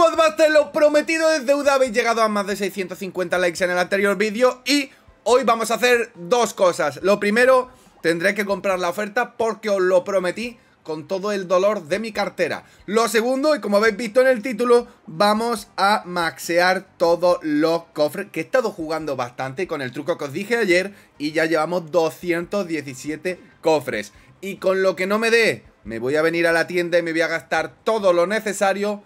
Squadmaster, lo prometido es deuda, habéis llegado a más de 650 likes en el anterior vídeo y hoy vamos a hacer dos cosas. Lo primero, tendré que comprar la oferta porque os lo prometí con todo el dolor de mi cartera. Lo segundo, y como habéis visto en el título, vamos a maxear todos los cofres, que he estado jugando bastante con el truco que os dije ayer y ya llevamos 217 cofres. Y con lo que no me dé, me voy a venir a la tienda y me voy a gastar todo lo necesario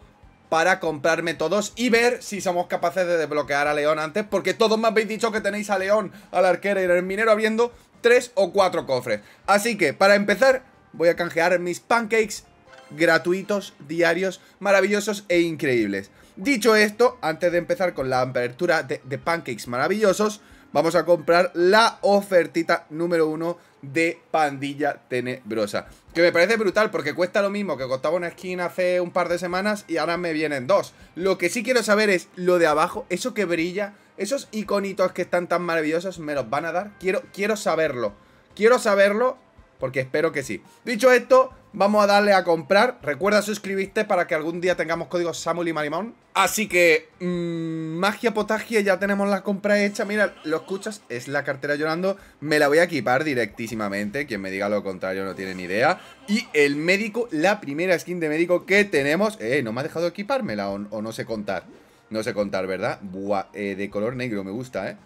para comprarme todos y ver si somos capaces de desbloquear a León antes, porque todos me habéis dicho que tenéis a León, al arquero y al minero habiendo tres o cuatro cofres. Así que, para empezar, voy a canjear mis pancakes gratuitos, diarios, maravillosos e increíbles. Dicho esto, antes de empezar con la apertura de, de pancakes maravillosos, vamos a comprar la ofertita número uno de Pandilla Tenebrosa. Que me parece brutal porque cuesta lo mismo que costaba una skin hace un par de semanas y ahora me vienen dos. Lo que sí quiero saber es lo de abajo, eso que brilla, esos iconitos que están tan maravillosos, ¿me los van a dar? Quiero, quiero saberlo. Quiero saberlo porque espero que sí. Dicho esto, Vamos a darle a comprar. Recuerda suscribirte para que algún día tengamos código Samuel y Marimón. Así que, mm, magia potagia, ya tenemos la compra hecha. Mira, lo escuchas, es la cartera llorando. Me la voy a equipar directísimamente. Quien me diga lo contrario no tiene ni idea. Y el médico, la primera skin de médico que tenemos. Eh, no me ha dejado equipármela o, o no sé contar. No sé contar, ¿verdad? Buah, eh, de color negro, me gusta, ¿eh?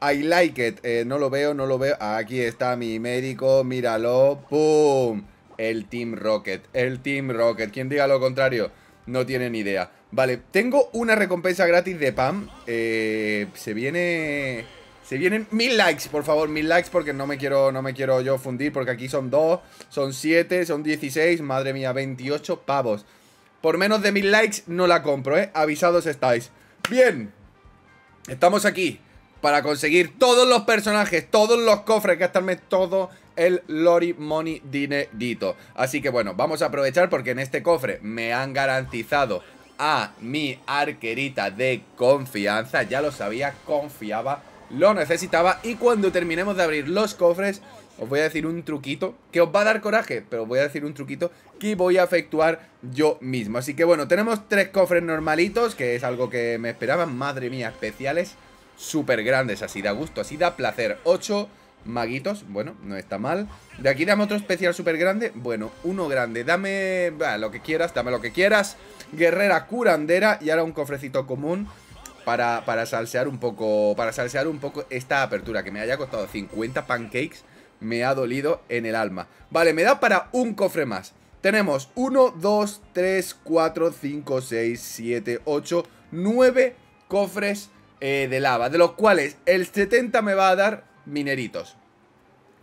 I like it. Eh, no lo veo, no lo veo. Aquí está mi médico, míralo. ¡Pum! El Team Rocket, el Team Rocket. Quien diga lo contrario, no tiene ni idea. Vale, tengo una recompensa gratis de PAM. Eh, se viene... Se vienen mil likes, por favor, mil likes porque no me quiero, no me quiero yo fundir porque aquí son dos, son siete, son dieciséis madre mía, veintiocho pavos. Por menos de mil likes no la compro, ¿eh? Avisados estáis. Bien, estamos aquí para conseguir todos los personajes, todos los cofres, que gastarme todo el Lorry Money dinerito. Así que bueno, vamos a aprovechar porque en este cofre me han garantizado a mi arquerita de confianza. Ya lo sabía, confiaba, lo necesitaba. Y cuando terminemos de abrir los cofres, os voy a decir un truquito que os va a dar coraje, pero os voy a decir un truquito que voy a efectuar yo mismo. Así que bueno, tenemos tres cofres normalitos, que es algo que me esperaban, madre mía, especiales súper grandes. Así da gusto, así da placer. 8 maguitos, bueno, no está mal. De aquí dame otro especial súper grande. Bueno, uno grande. Dame lo que quieras, dame lo que quieras. Guerrera curandera y ahora un cofrecito común. Para, para, salsear un poco para salsear un poco esta apertura que me haya costado 50 pancakes me ha dolido en el alma vale me da para un cofre más tenemos 1 2 3 4 5 6 7 8 9 cofres eh, de lava, de los cuales el 70 me va a dar mineritos.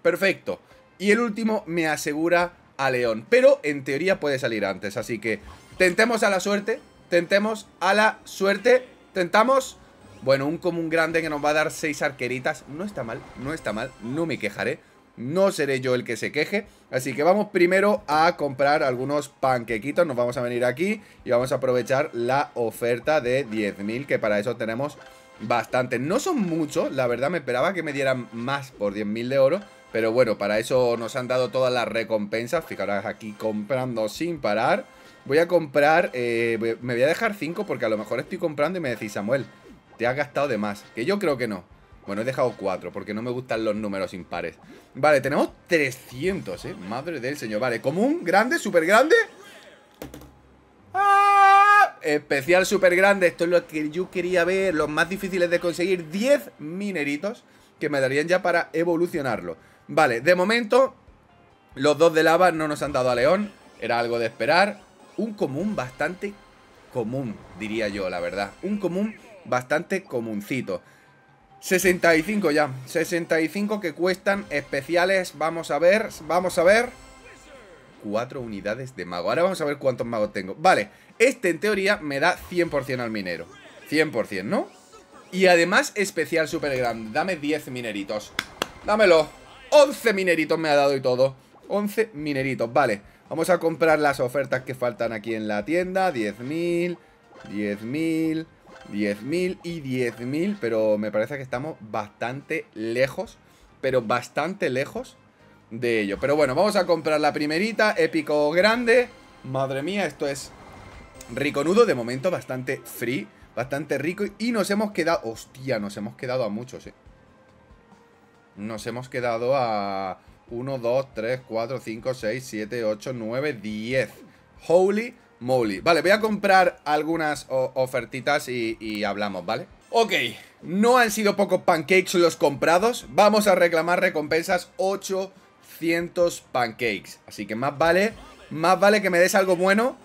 Perfecto. Y el último me asegura a León, pero en teoría puede salir antes, así que tentemos a la suerte, tentemos a la suerte, tentamos... Bueno, un común grande que nos va a dar 6 arqueritas, no está mal, no está mal, no me quejaré. No seré yo el que se queje. Así que vamos primero a comprar algunos panquequitos. Nos vamos a venir aquí y vamos a aprovechar la oferta de 10.000, que para eso tenemos bastante. No son muchos, la verdad me esperaba que me dieran más por 10.000 de oro. Pero bueno, para eso nos han dado todas las recompensas. Fijaros aquí comprando sin parar. Voy a comprar, eh, me voy a dejar 5 porque a lo mejor estoy comprando y me decís, Samuel, te has gastado de más. Que yo creo que no. Bueno, he dejado 4 porque no me gustan los números impares. Vale, tenemos 300, ¿eh? Madre del señor. Vale, común, grande, súper grande especial super grande. Esto es lo que yo quería ver, los más difíciles de conseguir. 10 mineritos que me darían ya para evolucionarlo. Vale, de momento, los dos de lava no nos han dado a León. Era algo de esperar. Un común bastante común, diría yo, la verdad. Un común bastante comuncito. 65 ya. 65 que cuestan especiales. Vamos a ver, vamos a ver. 4 unidades de mago. Ahora vamos a ver cuántos magos tengo. Vale, este en teoría me da 100% al minero. 100%, ¿no? Y además especial super grande. Dame 10 mineritos. Dámelo. 11 mineritos me ha dado y todo. 11 mineritos, vale. Vamos a comprar las ofertas que faltan aquí en la tienda. 10.000, 10.000, 10.000 y 10.000. Pero me parece que estamos bastante lejos. Pero bastante lejos de ello. Pero bueno, vamos a comprar la primerita, épico grande. Madre mía, esto es rico nudo de momento bastante free, bastante rico. Y nos hemos quedado, hostia, nos hemos quedado a muchos, eh. Nos hemos quedado a 1, 2, 3, 4, 5, 6, 7, 8, 9, 10. Holy moly. Vale, voy a comprar algunas ofertitas y, y hablamos, ¿vale? Ok, no han sido pocos pancakes los comprados. Vamos a reclamar recompensas 8 cientos pancakes. Así que más vale, más vale que me des algo bueno.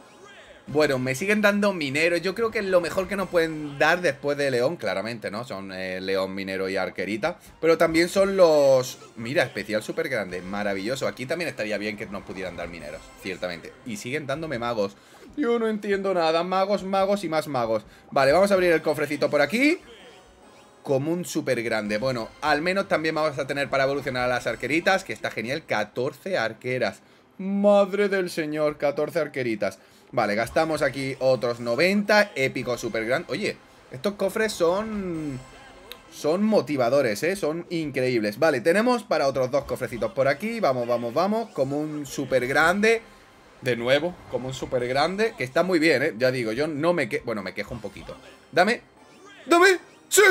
Bueno, me siguen dando mineros. Yo creo que es lo mejor que nos pueden dar después de León, claramente, ¿no? Son eh, León, Minero y Arquerita. Pero también son los... Mira, especial súper grande, maravilloso. Aquí también estaría bien que nos pudieran dar mineros, ciertamente. Y siguen dándome magos. Yo no entiendo nada. Magos, magos y más magos. Vale, vamos a abrir el cofrecito por aquí. Como un super grande. Bueno, al menos también vamos a tener para evolucionar a las arqueritas, que está genial, 14 arqueras. Madre del señor, 14 arqueritas. Vale, gastamos aquí otros 90, épico super grande. Oye, estos cofres son... Son motivadores, ¿eh? Son increíbles. Vale, tenemos para otros dos cofrecitos por aquí. Vamos, vamos, vamos. Como un súper grande. De nuevo, como un súper grande. Que está muy bien, ¿eh? Ya digo, yo no me que... Bueno, me quejo un poquito. Dame. ¡Dame! ¡Sí!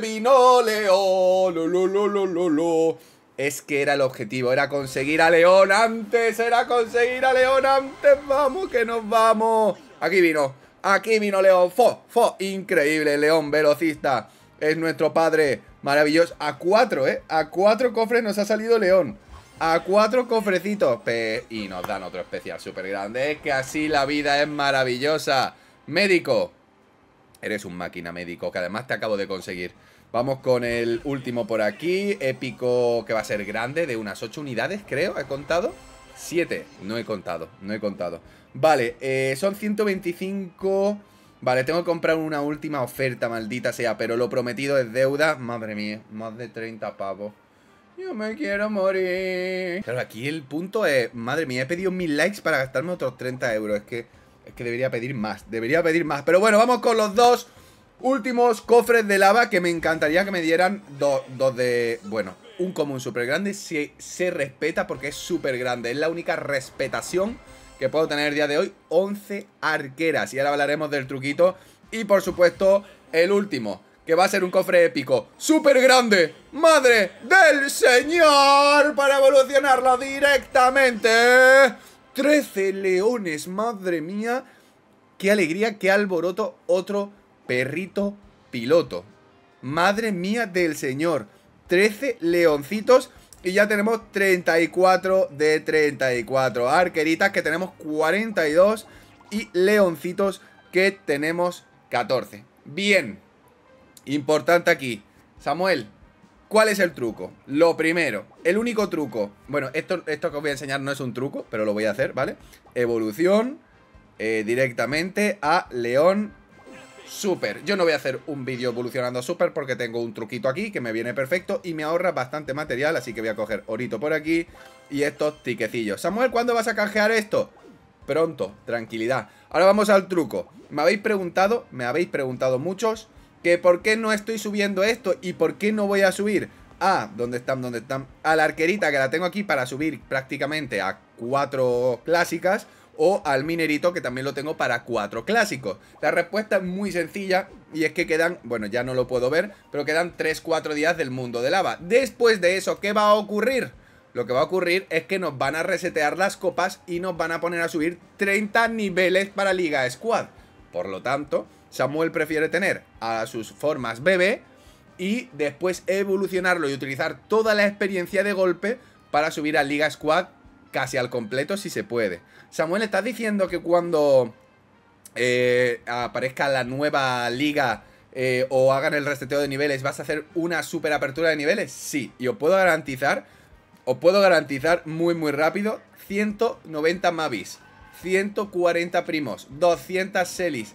vino León, lo, lo, lo, lo, Es que era el objetivo, era conseguir a León antes, era conseguir a León antes, vamos que nos vamos. Aquí vino, aquí vino León, fo, fo, increíble, León velocista, es nuestro padre, maravilloso. A cuatro, ¿eh? A cuatro cofres nos ha salido León. A cuatro cofrecitos. Y nos dan otro especial súper grande. Es que así la vida es maravillosa. Médico, Eres un máquina médico, que además te acabo de conseguir. Vamos con el último por aquí. Épico que va a ser grande, de unas 8 unidades, creo, he contado. 7, no he contado, no he contado. Vale, eh, son 125... Vale, tengo que comprar una última oferta, maldita sea, pero lo prometido es deuda. Madre mía, más de 30 pavos. Yo me quiero morir. pero aquí el punto es, madre mía, he pedido mil likes para gastarme otros 30 euros. Es que que debería pedir más, debería pedir más Pero bueno, vamos con los dos últimos cofres de lava Que me encantaría que me dieran dos, de... Bueno, un común súper grande se, se respeta porque es súper grande Es la única respetación que puedo tener el día de hoy 11 arqueras Y ahora hablaremos del truquito Y por supuesto, el último que va a ser un cofre épico, súper grande, madre del señor, para evolucionarlo directamente 13 leones, madre mía. Qué alegría, qué alboroto. Otro perrito piloto. Madre mía del señor. 13 leoncitos. Y ya tenemos 34 de 34 arqueritas que tenemos 42 y leoncitos que tenemos 14. Bien. Importante aquí. Samuel, ¿Cuál es el truco? Lo primero, el único truco. Bueno, esto, esto que os voy a enseñar no es un truco, pero lo voy a hacer, ¿vale? Evolución eh, directamente a León Super. Yo no voy a hacer un vídeo evolucionando a Super porque tengo un truquito aquí que me viene perfecto y me ahorra bastante material, así que voy a coger orito por aquí y estos tiquecillos. Samuel, ¿cuándo vas a canjear esto? Pronto, tranquilidad. Ahora vamos al truco. Me habéis preguntado, me habéis preguntado muchos que por qué no estoy subiendo esto y por qué no voy a subir a, ah, ¿dónde están? ¿Dónde están? A la arquerita que la tengo aquí para subir prácticamente a cuatro clásicas o al minerito que también lo tengo para cuatro clásicos. La respuesta es muy sencilla y es que quedan, bueno ya no lo puedo ver, pero quedan 3-4 días del mundo de lava. Después de eso, ¿qué va a ocurrir? Lo que va a ocurrir es que nos van a resetear las copas y nos van a poner a subir 30 niveles para Liga Squad. Por lo tanto, Samuel prefiere tener a sus formas bebé y después evolucionarlo y utilizar toda la experiencia de golpe para subir a Liga Squad casi al completo si se puede. Samuel, está diciendo que cuando eh, aparezca la nueva liga eh, o hagan el reseteo de niveles, vas a hacer una super apertura de niveles? Sí, y os puedo garantizar, os puedo garantizar muy muy rápido 190 Mavis, 140 primos, 200 Selis,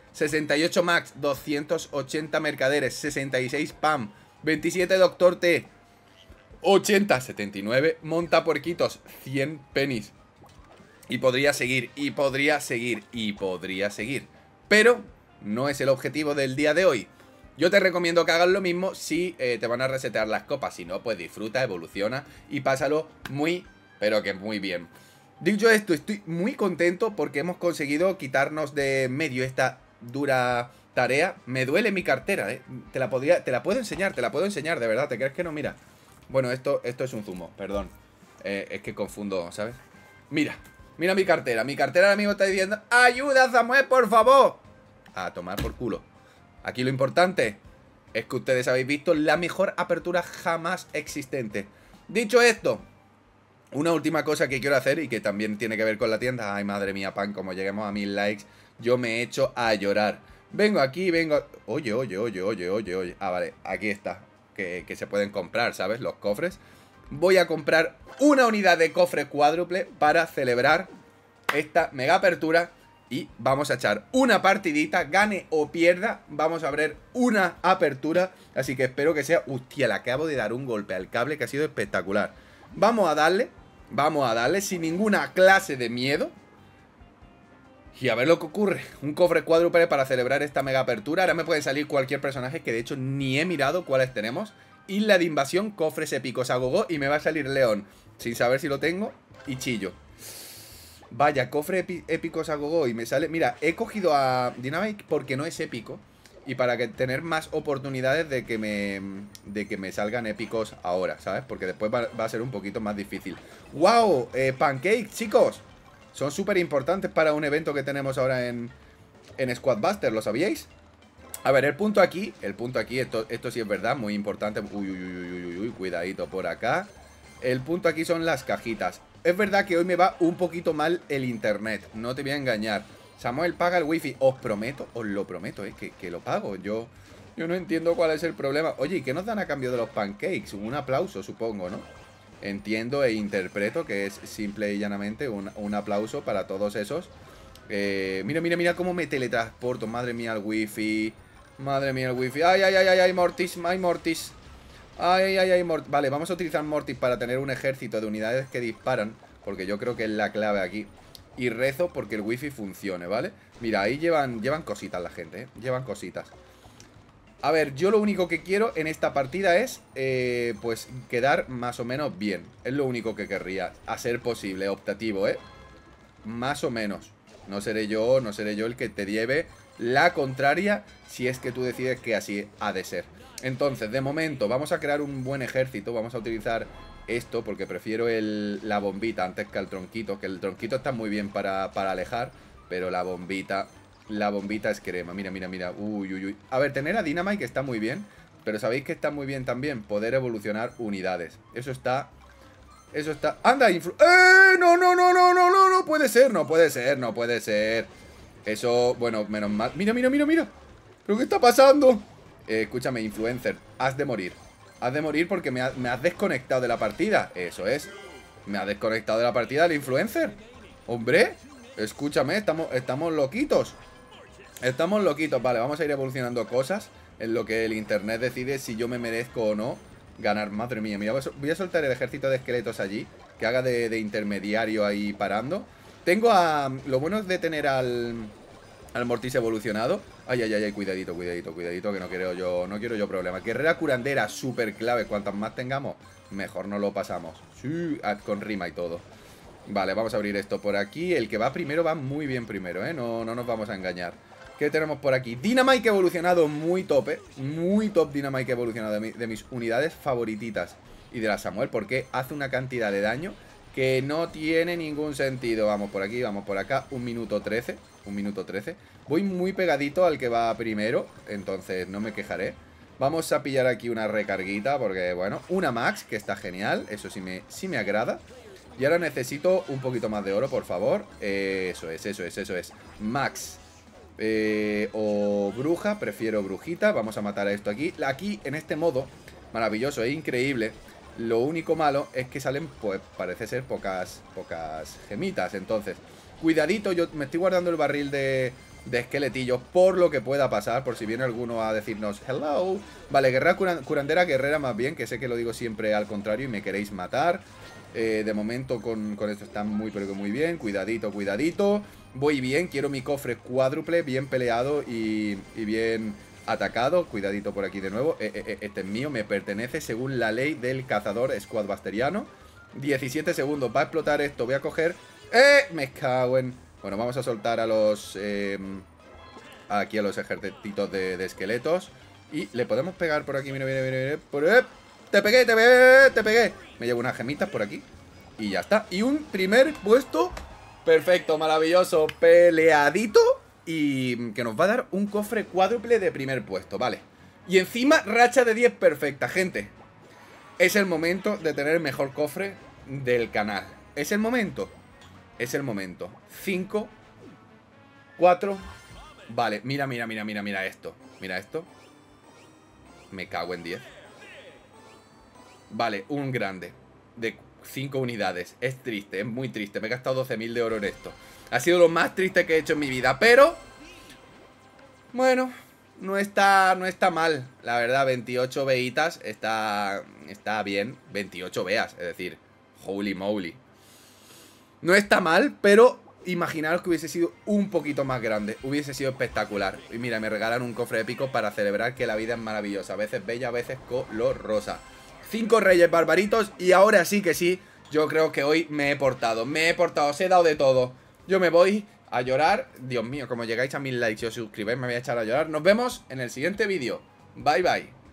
68 Max, 280 Mercaderes, 66 Pam, 27 Doctor T, 80, 79 Montapuerquitos, 100 Penis. Y podría seguir, y podría seguir, y podría seguir. Pero no es el objetivo del día de hoy. Yo te recomiendo que hagas lo mismo si eh, te van a resetear las copas. Si no, pues disfruta, evoluciona y pásalo muy, pero que muy bien. Dicho esto, estoy muy contento porque hemos conseguido quitarnos de medio esta dura tarea. Me duele mi cartera, ¿eh? Te la, podría, te la puedo enseñar, te la puedo enseñar, de verdad. ¿Te crees que no? Mira. Bueno, esto, esto es un zumo, perdón. Eh, es que confundo, ¿sabes? Mira, mira mi cartera. Mi cartera ahora mismo está diciendo ¡Ayuda, Samuel, por favor! A tomar por culo. Aquí lo importante es que ustedes habéis visto la mejor apertura jamás existente. Dicho esto, una última cosa que quiero hacer y que también tiene que ver con la tienda. Ay, madre mía, pan, como lleguemos a mil likes yo me echo a llorar. Vengo aquí, vengo... Oye, oye, oye, oye, oye, oye. Ah, vale, aquí está. Que, que se pueden comprar, ¿sabes? Los cofres. Voy a comprar una unidad de cofre cuádruple para celebrar esta mega apertura y vamos a echar una partidita, gane o pierda, vamos a abrir una apertura, así que espero que sea... Hostia, le acabo de dar un golpe al cable que ha sido espectacular. Vamos a darle, vamos a darle sin ninguna clase de miedo, y a ver lo que ocurre. Un cofre cuádruple para celebrar esta mega apertura. Ahora me puede salir cualquier personaje que de hecho ni he mirado cuáles tenemos. Isla de invasión, cofres épicos a gogo y me va a salir León. Sin saber si lo tengo y chillo. Vaya, cofre épicos a gogo y me sale... Mira, he cogido a Dynamite porque no es épico. Y para que tener más oportunidades de que me de que me salgan épicos ahora, ¿sabes? Porque después va, a ser un poquito más difícil. ¡Wow! Eh, pancake, chicos son súper importantes para un evento que tenemos ahora en, en Squadbuster, ¿lo sabíais? A ver, el punto aquí, el punto aquí, esto, sí es verdad, muy importante. Uy, uy, uy, uy, uy, cuidadito por acá. El punto aquí son las cajitas. Es verdad que hoy me va un poquito mal el internet, no te voy a engañar. Samuel paga el wifi, os prometo, os lo prometo, es eh, que, lo pago. Yo, yo no entiendo cuál es el problema. Oye, ¿y qué nos dan a cambio de los pancakes? Un aplauso, supongo, ¿no? entiendo e interpreto que es simple y llanamente un, aplauso para todos esos. Eh, mira, mira, mira cómo me teletransporto. Madre mía, el wifi. Madre mía, el wifi. Ay, ay, ay, ay, ay, Mortis, my Mortis. Ay, ay, ay, Mortis. Vale, vamos a utilizar Mortis para tener un ejército de unidades que disparan. Porque yo creo que es la clave aquí. Y rezo porque el wifi funcione, ¿vale? Mira, ahí llevan, llevan cositas la gente, ¿eh? Llevan cositas. A ver, yo lo único que quiero en esta partida es, eh, pues, quedar más o menos bien. Es lo único que querría, a ser posible, optativo, ¿eh? Más o menos. No seré yo, no seré yo el que te lleve la contraria si es que tú decides que así ha de ser. Entonces, de momento, vamos a crear un buen ejército, vamos a utilizar esto porque prefiero la bombita antes que el tronquito, que el tronquito está muy bien para, para alejar, pero la bombita la bombita es crema. Mira, mira, mira. Uy, uy, uy. A ver, tener a Dynamite está muy bien. Pero sabéis que está muy bien también poder evolucionar unidades. Eso está... Eso está... ¡Anda! Influ ¡Eh! No, no, no, no, no, no, no puede ser, no puede ser, no puede ser. Eso, bueno, menos mal. Mira, mira, mira, mira. ¿Pero qué está pasando? Eh, escúchame, influencer, has de morir. Has de morir porque me, has desconectado de la partida. Eso es. Me ha desconectado de la partida el influencer. Hombre, escúchame, estamos, estamos loquitos. Estamos loquitos, vale, vamos a ir evolucionando cosas en lo que el internet decide si yo me merezco o no ganar. Madre mía, mira, voy a soltar el ejército de esqueletos allí, que haga de, intermediario ahí parando. Tengo a... Lo bueno es de tener al... Al Mortis evolucionado. Ay, ay, ay, cuidadito, cuidadito, cuidadito, que no quiero yo, no quiero yo problemas. Guerrera curandera, súper clave. Cuantas más tengamos, mejor no lo pasamos. Sí, con rima y todo. Vale, vamos a abrir esto por aquí. El que va primero va muy bien primero, ¿eh? No, no nos vamos a engañar. ¿Qué tenemos por aquí? Dynamite evolucionado muy tope. Muy top Dynamite evolucionado de, mis unidades favorititas. Y de la Samuel, porque hace una cantidad de daño que no tiene ningún sentido. Vamos por aquí, vamos por acá. Un minuto trece. Un minuto 13. Voy muy pegadito al que va primero. Entonces no me quejaré. Vamos a pillar aquí una recarguita porque, bueno, una max, que está genial. Eso sí me, sí me agrada. Y ahora necesito un poquito más de oro, por favor. eso es, eso es, eso es. Max. Eh, o bruja, prefiero brujita, vamos a matar a esto aquí. Aquí, en este modo, maravilloso e increíble, lo único malo es que salen, pues parece ser, pocas, pocas gemitas. Entonces, cuidadito, yo me estoy guardando el barril de, esqueletillos por lo que pueda pasar, por si viene alguno a decirnos hello. Vale, guerra curandera, guerrera más bien, que sé que lo digo siempre al contrario y me queréis matar. Eh, de momento con, esto está muy pero muy bien, cuidadito, cuidadito. Voy bien, quiero mi cofre cuádruple, bien peleado y, bien atacado. Cuidadito por aquí de nuevo. Eh, eh, eh, este es mío, me pertenece según la ley del cazador basteriano. 17 segundos, va a explotar esto, voy a coger... ¡Eh! Me cago en... Bueno, vamos a soltar a los... Em, aquí a los ejércitos de, esqueletos. Y le podemos pegar por aquí, mira, mira, mira, ¡Te pegué, te pegué, te pegué! Me llevo unas gemitas por aquí. Y ya está. Y un primer puesto Perfecto, maravilloso, peleadito y que nos va a dar un cofre cuádruple de primer puesto, vale. Y encima racha de 10 perfecta, gente. Es el momento de tener el mejor cofre del canal. Es el momento. Es el momento. 5 4 Vale, mira, mira, mira, mira, mira esto. Mira esto. Me cago en 10. Vale, un grande. De 5 unidades. Es triste, es muy triste. Me he gastado 12.000 de oro en esto. Ha sido lo más triste que he hecho en mi vida, pero... Bueno, no está, no está mal. La verdad, 28 veitas está, está bien. 28 veas, es decir, holy moly. No está mal, pero imaginaros que hubiese sido un poquito más grande. Hubiese sido espectacular. Y mira, me regalan un cofre épico para celebrar que la vida es maravillosa. A veces bella, a veces color rosa. Cinco reyes barbaritos y ahora sí que sí, yo creo que hoy me he portado, me he portado, os he dado de todo. Yo me voy a llorar. Dios mío, como llegáis a mil likes y os suscribáis, me voy a echar a llorar. Nos vemos en el siguiente vídeo. Bye, bye.